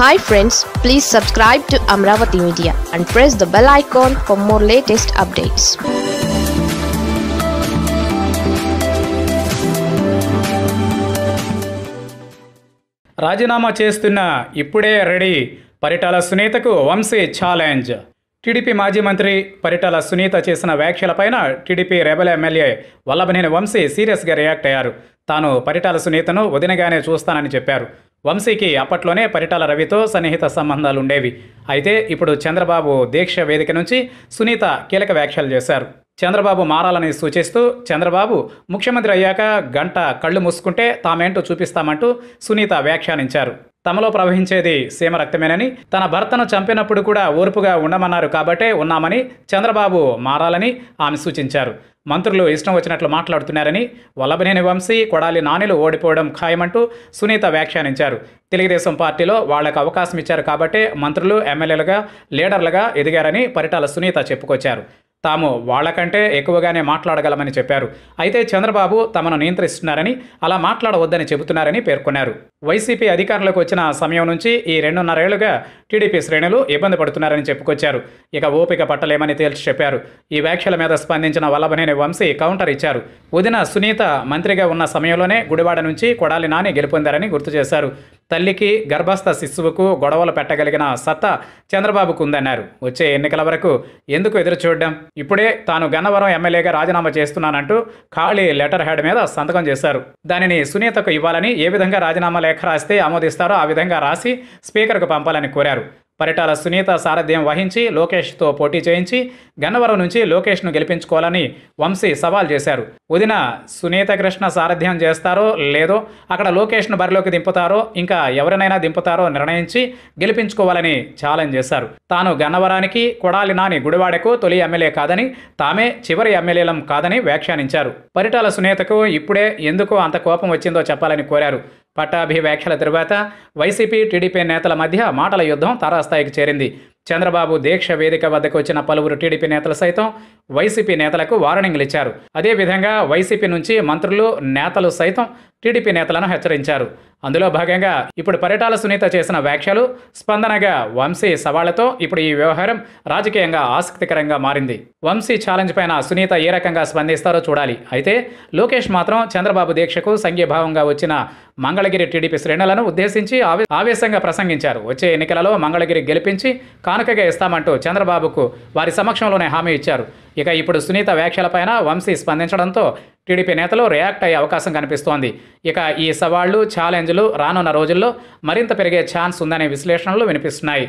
hi friends please subscribe to Amaravati media and press the bell icon for more latest updates రాజీనామా చేస్తున్న ఇప్పుడే ready Paritala సునీతకు Vamsi challenge TDP మాజీ మంత్రి పరిటాల సునీత చేసిన వ్యాఖ్యలపైన TDP rebel MLA Vallabhaneni Vamsi సీరియస్గా రియాక్ట్ అయ్యారు తాను పరిటాల సునీతను వదినగానే చూస్తానని చెప్పారు వంశీకి అప్పట్లోనే పరిటాల రవితో సన్నిహిత సంబంధాలు ఉండేవి అయితే ఇప్పుడు చంద్రబాబు దీక్ష వేదిక నుంచి సునీత కీలక వ్యాఖ్యలు చేశారు చంద్రబాబు మారాలని సూచిస్తూ చంద్రబాబు ముఖ్యమంత్రి అయ్యాక గంట కళ్ళు మూసుకుంటే తామేంటో చూపిస్తామంటూ సునీత వ్యాఖ్యానించారు తమలో ప్రవహించేది సీమ రక్తమేనని తన భర్తను చంపినప్పుడు కూడా ఓర్పుగా ఉండమన్నారు కాబట్టే ఉన్నామని చంద్రబాబు మారాలని ఆమె సూచించారు మంత్రులు ఇష్టం వచ్చినట్లు మాట్లాడుతున్నారని వల్లభనేని వంశీ కొడాలి నానిలు ఓడిపోవడం ఖాయమంటూ సునీత వ్యాఖ్యానించారు తెలుగుదేశం పార్టీలో వాళ్లకు అవకాశం ఇచ్చారు కాబట్టే మంత్రులు ఎమ్మెల్యేలుగా లీడర్లుగా ఎదిగారని పరిటాల సునీత చెప్పుకొచ్చారు తాము వాళ్లకంటే ఎక్కువగానే మాట్లాడగలమని చెప్పారు అయితే చంద్రబాబు తమను నియంత్రిస్తున్నారని అలా మాట్లాడవద్దని చెబుతున్నారని పేర్కొన్నారు వైసీపీ అధికారంలోకి వచ్చిన సమయం నుంచి ఈ రెండున్నరేళ్లుగా టీడీపీ శ్రేణులు ఇబ్బంది పడుతున్నారని చెప్పుకొచ్చారు ఇక ఓపిక పట్టలేమని తేల్చి చెప్పారు ఈ వ్యాఖ్యల మీద స్పందించిన వల్లభనేని వంశీ కౌంటర్ ఇచ్చారు ఉదిన సునీత మంత్రిగా ఉన్న సమయంలోనే గుడివాడ నుంచి కొడాలి నాని గెలుపొందారని గుర్తు చేశారు తల్లికి గర్భస్థ శిశువుకు గొడవలు పెట్టగలిగిన సత్తా చంద్రబాబుకు ఉందన్నారు వచ్చే ఎన్నికల వరకు ఎందుకు ఎదురు చూడడం ఇప్పుడే తాను గన్నవరం ఎమ్మెల్యేగా రాజీనామా చేస్తున్నానంటూ ఖాళీ లెటర్ హెడ్ మీద సంతకం చేశారు దానిని సునీతకు ఇవ్వాలని ఏ విధంగా రాజీనామా లేఖ రాస్తే ఆమోదిస్తారో ఆ విధంగా రాసి స్పీకర్కు పంపాలని కోరారు పరిటాల సునీత సారథ్యం వహించి లోకేష్తో పోటీ చేయించి గన్నవరం నుంచి లోకేష్ను గెలిపించుకోవాలని వంశీ సవాల్ చేశారు వదిన సునీత కృష్ణ సారథ్యం చేస్తారో లేదో అక్కడ లోకేష్ను బరిలోకి దింపుతారో ఇంకా ఎవరినైనా దింపుతారో నిర్ణయించి గెలిపించుకోవాలని ఛాలెంజ్ చేశారు తాను గన్నవరానికి కొడాలి నాని గుడివాడకు తొలి ఎమ్మెల్యే కాదని తామే చివరి ఎమ్మెల్యేలం కాదని వ్యాఖ్యానించారు పరిటాల సునీతకు ఇప్పుడే ఎందుకు అంత కోపం వచ్చిందో చెప్పాలని కోరారు పట్టాభి తరువాత వైసీపీ టీడీపీ నేతల మధ్య మాటల యుద్ధం తారాస్థాయికి చేరింది చంద్రబాబు దీక్ష వేదిక వద్దకు వచ్చిన పలువురు టీడీపీ నేతలు సైతం వైసీపీ నేతలకు వార్నింగ్లు ఇచ్చారు అదేవిధంగా వైసీపీ నుంచి మంత్రులు నేతలు సైతం టీడీపీ నేతలను హెచ్చరించారు అందులో భాగంగా ఇప్పుడు పరిటాల సునీత చేసిన వ్యాఖ్యలు స్పందనగా వంశీ సవాళ్లతో ఇప్పుడు ఈ వ్యవహారం రాజకీయంగా ఆసక్తికరంగా మారింది వంశీ ఛాలెంజ్ పైన సునీత ఏ రకంగా స్పందిస్తారో చూడాలి అయితే లోకేష్ మాత్రం చంద్రబాబు దీక్షకు సంఘీభావంగా వచ్చిన మంగళగిరి టీడీపీ శ్రేణులను ఉద్దేశించి ఆవేశంగా ప్రసంగించారు వచ్చే ఎన్నికలలో మంగళగిరి గెలిపించి కానుకగా ఇస్తామంటూ చంద్రబాబుకు వారి సమక్షంలోనే హామీ ఇచ్చారు ఇక ఇప్పుడు సునీత వ్యాఖ్యలపైన వంశీ స్పందించడంతో టీడీపీ నేతలు రియాక్ట్ అయ్యే అవకాశం కనిపిస్తోంది ఇక ఈ సవాళ్లు ఛాలెంజ్లు రానున్న రోజుల్లో మరింత పెరిగే ఛాన్స్ ఉందనే విశ్లేషణలు వినిపిస్తున్నాయి